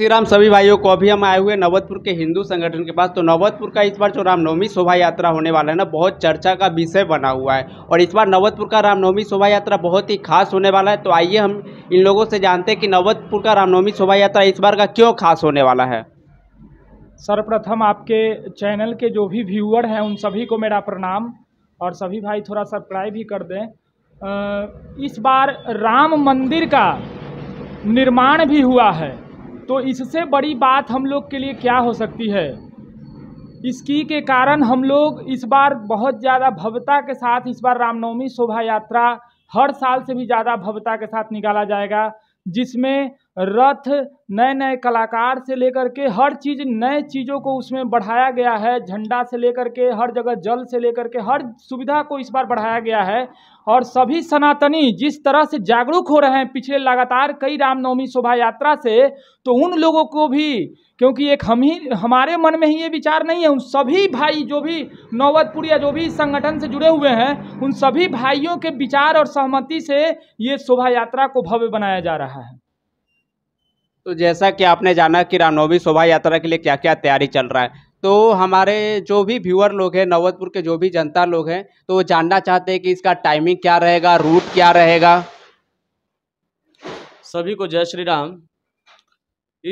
श्री राम सभी भाइयों को अभी हम आए हुए नवतपुर के हिंदू संगठन के पास तो नवतपुर का इस बार जो रामनवमी शोभा यात्रा होने वाला है ना बहुत चर्चा का विषय बना हुआ है और इस बार नवतपुर का रामनवमी शोभा यात्रा बहुत ही खास होने वाला है तो आइए हम इन लोगों से जानते हैं कि नवतपुर का रामनवमी शोभा यात्रा इस बार का क्यों खास होने वाला है सर्वप्रथम आपके चैनल के जो भी व्यूअर हैं उन सभी को मेरा प्रणाम और सभी भाई थोड़ा सब्सक्राइब भी कर दें इस बार राम मंदिर का निर्माण भी हुआ है तो इससे बड़ी बात हम लोग के लिए क्या हो सकती है इसकी के कारण हम लोग इस बार बहुत ज़्यादा भव्यता के साथ इस बार रामनवमी शोभा यात्रा हर साल से भी ज़्यादा भव्यता के साथ निकाला जाएगा जिसमें रथ नए नए कलाकार से लेकर के हर चीज़ नए चीज़ों को उसमें बढ़ाया गया है झंडा से लेकर के हर जगह जल से लेकर के हर सुविधा को इस बार बढ़ाया गया है और सभी सनातनी जिस तरह से जागरूक हो रहे हैं पिछले लगातार कई रामनवमी शोभा यात्रा से तो उन लोगों को भी क्योंकि एक हम ही हमारे मन में ही ये विचार नहीं है उन सभी भाई जो भी नौबतपुर या जो भी संगठन से जुड़े हुए हैं उन सभी भाइयों के विचार और सहमति से ये शोभा यात्रा को भव्य बनाया जा रहा है तो जैसा कि आपने जाना कि रामनवमी शोभा यात्रा के लिए क्या क्या तैयारी चल रहा है तो हमारे जो भी व्यूअर लोग हैं नवतपुर के जो भी जनता लोग हैं तो वो जानना चाहते हैं कि इसका टाइमिंग क्या रहेगा रूट क्या रहेगा सभी को जय श्री राम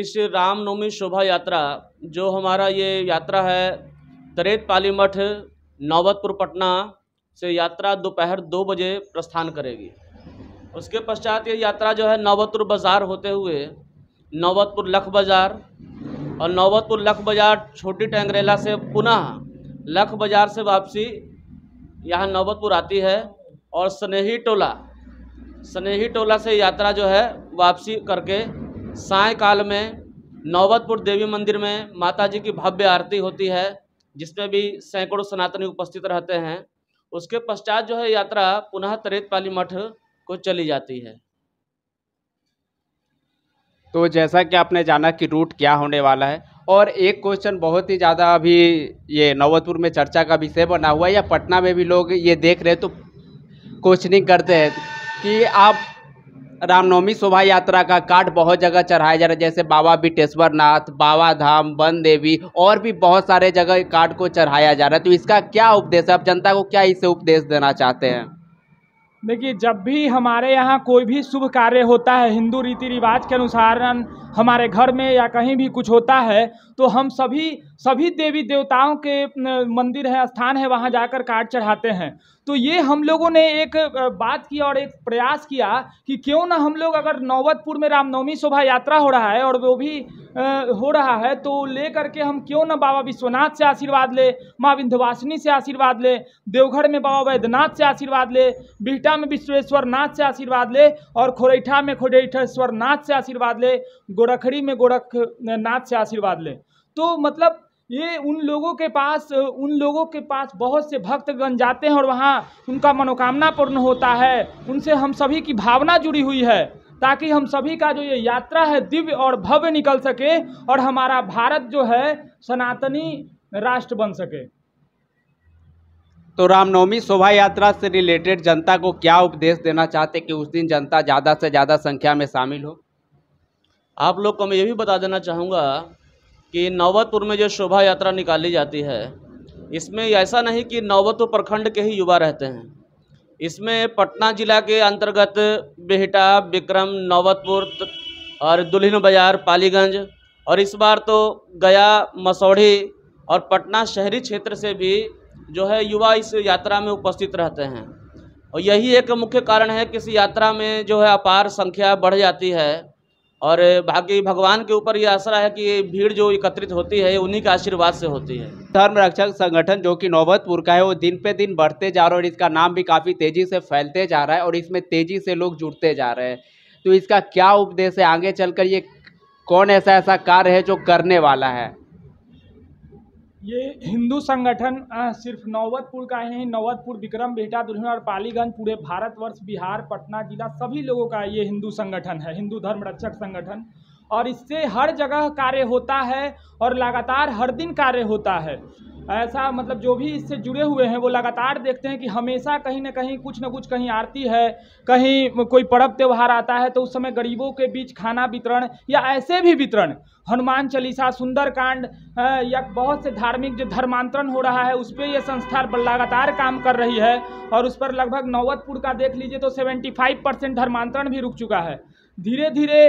इस रामनवमी शोभा यात्रा जो हमारा ये यात्रा है तरेत पाली मठ नौबतपुर पटना से यात्रा दोपहर दो बजे प्रस्थान करेगी उसके पश्चात ये यात्रा जो है नौबतपुर बाज़ार होते हुए नौबतपुर लख बाज़ार और नौबतपुर लख बाज़ार छोटी टेंगरेला से पुनः लख बाज़ार से वापसी यहाँ नौबतपुर आती है और स्नेही टोला स्नेही टोला से यात्रा जो है वापसी करके सायकाल में नौबतपुर देवी मंदिर में माता जी की भव्य आरती होती है जिसमें भी सैकड़ों सनातनी उपस्थित रहते हैं उसके पश्चात जो है यात्रा पुनः तरेतपाली मठ को चली जाती है तो जैसा कि आपने जाना कि रूट क्या होने वाला है और एक क्वेश्चन बहुत ही ज़्यादा अभी ये नौबतपुर में चर्चा का विषय बना हुआ है या पटना में भी लोग ये देख रहे तो क्वेश्चनिंग करते हैं कि आप रामनवमी शोभा यात्रा का कार्ड बहुत जगह चढ़ाया जा रहा है जैसे बाबा बिटेश्वर नाथ बाबा धाम वन देवी और भी बहुत सारे जगह कार्ड को चढ़ाया जा रहा है तो इसका क्या उपदेश है आप जनता को क्या इसे उपदेश देना चाहते हैं देखिए जब भी हमारे यहाँ कोई भी शुभ कार्य होता है हिंदू रीति रिवाज के अनुसार हमारे घर में या कहीं भी कुछ होता है तो हम सभी सभी देवी देवताओं के मंदिर है स्थान है वहाँ जाकर कार्ड चढ़ाते हैं तो ये हम लोगों ने एक बात की और एक प्रयास किया कि क्यों ना हम लोग अगर नौबतपुर में रामनवमी शोभा यात्रा हो रहा है और वो भी हो रहा है तो ले करके हम क्यों ना बाबा विश्वनाथ से आशीर्वाद ले माँ विंध्यवासिनी से आशीर्वाद ले देवघर में बाबा वैद्यनाथ से आशीर्वाद ले बिहटा में विश्वेश्वर नाथ से आशीर्वाद ले और खोरैठा में खोरेठेश्वर नाथ से आशीर्वाद ले गोरखड़ी में गोरख नाथ से आशीर्वाद ले तो मतलब ये उन लोगों के पास उन लोगों के पास बहुत से भक्तगण जाते हैं और वहाँ उनका मनोकामना पूर्ण होता है उनसे हम सभी की भावना जुड़ी हुई है ताकि हम सभी का जो ये यात्रा है दिव्य और भव्य निकल सके और हमारा भारत जो है सनातनी राष्ट्र बन सके तो रामनवमी शोभा यात्रा से रिलेटेड जनता को क्या उपदेश देना चाहते कि उस दिन जनता ज़्यादा से ज़्यादा संख्या में शामिल हो आप लोग को मैं ये भी बता देना चाहूँगा कि नौबतपुर में जो शोभा यात्रा निकाली जाती है इसमें ऐसा नहीं कि नौबतपुर प्रखंड के ही युवा रहते हैं इसमें पटना ज़िला के अंतर्गत बेहटा विक्रम नौबतपुर और दुल्हन बाज़ार पालीगंज और इस बार तो गया मसौढ़ी और पटना शहरी क्षेत्र से भी जो है युवा इस यात्रा में उपस्थित रहते हैं और यही एक मुख्य कारण है कि इस यात्रा में जो है अपार संख्या बढ़ जाती है और भाग्य भगवान के ऊपर ये आसरा है कि ये भीड़ जो एकत्रित होती है उन्हीं के आशीर्वाद से होती है धर्म रक्षक संगठन जो कि नौबतपुर का है वो दिन पे दिन बढ़ते जा रहा है और इसका नाम भी काफ़ी तेज़ी से फैलते जा रहा है और इसमें तेज़ी से लोग जुड़ते जा रहे हैं तो इसका क्या उपदेश है आगे चलकर ये कौन ऐसा ऐसा कार्य है जो करने वाला है ये हिंदू संगठन सिर्फ नौबतपुर का ही नहीं नौबतपुर विक्रम बेहटा दुल्हन और पालीगंज पूरे भारतवर्ष बिहार पटना जिला सभी लोगों का ये हिंदू संगठन है हिंदू धर्म रक्षक संगठन और इससे हर जगह कार्य होता है और लगातार हर दिन कार्य होता है ऐसा मतलब जो भी इससे जुड़े हुए हैं वो लगातार देखते हैं कि हमेशा कहीं ना कहीं कुछ ना कुछ कहीं आरती है कहीं कोई पर्व त्यौहार आता है तो उस समय गरीबों के बीच खाना वितरण या ऐसे भी वितरण हनुमान चालीसा सुंदरकांड या बहुत से धार्मिक जो धर्मांतरण हो रहा है उस पर यह संस्था लगातार काम कर रही है और उस पर लगभग नौबतपुर का देख लीजिए तो सेवेंटी फाइव परसेंट धर्मांतरण भी रुक चुका है धीरे धीरे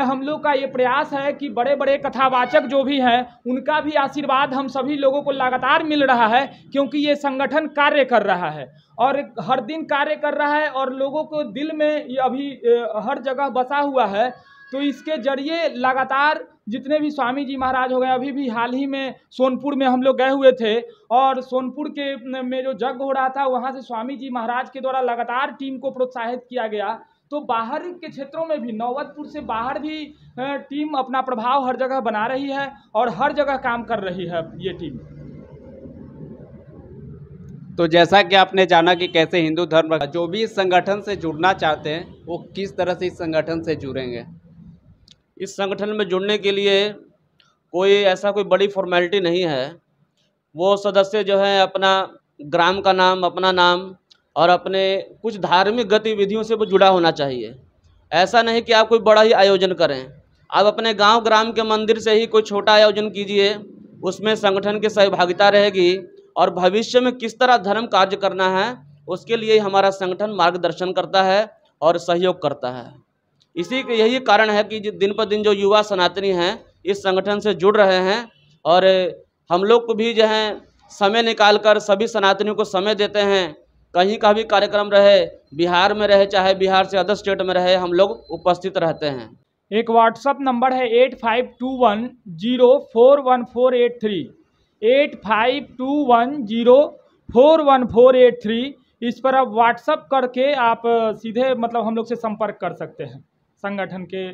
हम लोग का ये प्रयास है कि बड़े बड़े कथावाचक जो भी हैं उनका भी आशीर्वाद हम सभी लोगों को लगातार मिल रहा है क्योंकि ये संगठन कार्य कर रहा है और हर दिन कार्य कर रहा है और लोगों को दिल में ये अभी हर जगह बसा हुआ है तो इसके जरिए लगातार जितने भी स्वामी जी महाराज हो गए अभी भी हाल ही में सोनपुर में हम लोग गए हुए थे और सोनपुर के में जो जग हो रहा था वहाँ से स्वामी जी महाराज के द्वारा लगातार टीम को प्रोत्साहित किया गया तो बाहर के क्षेत्रों में भी नौबतपुर से बाहर भी टीम अपना प्रभाव हर जगह बना रही है और हर जगह काम कर रही है ये टीम तो जैसा कि आपने जाना कि कैसे हिंदू धर्म जो भी इस संगठन से जुड़ना चाहते हैं वो किस तरह से इस संगठन से जुड़ेंगे इस संगठन में जुड़ने के लिए कोई ऐसा कोई बड़ी फॉर्मेलिटी नहीं है वो सदस्य जो है अपना ग्राम का नाम अपना नाम और अपने कुछ धार्मिक गतिविधियों से वो जुड़ा होना चाहिए ऐसा नहीं कि आप कोई बड़ा ही आयोजन करें आप अपने गांव ग्राम के मंदिर से ही कोई छोटा आयोजन कीजिए उसमें संगठन की सहभागिता रहेगी और भविष्य में किस तरह धर्म कार्य करना है उसके लिए हमारा संगठन मार्गदर्शन करता है और सहयोग करता है इसी के यही कारण है कि दिन पर दिन जो युवा सनातनी हैं इस संगठन से जुड़ रहे हैं और हम लोग को भी जो है समय निकाल कर सभी सनातनियों को समय देते हैं कहीं का भी कार्यक्रम रहे बिहार में रहे चाहे बिहार से अदर स्टेट में रहे हम लोग उपस्थित रहते हैं एक व्हाट्सअप नंबर है eight five two one zero four one four eight three eight five two one zero four one four eight three इस पर आप व्हाट्सअप करके आप सीधे मतलब हम लोग से संपर्क कर सकते हैं संगठन के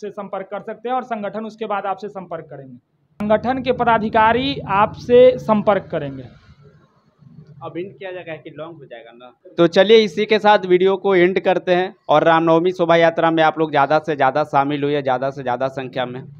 से संपर्क कर सकते हैं और संगठन उसके बाद आपसे संपर्क करेंगे संगठन के पदाधिकारी आपसे संपर्क करेंगे अब एंड किया जाएगा कि लॉन्ग हो जाएगा ना तो चलिए इसी के साथ वीडियो को एंड करते हैं और रामनवमी शोभा यात्रा में आप लोग ज़्यादा से ज़्यादा शामिल हुए ज़्यादा से ज़्यादा संख्या में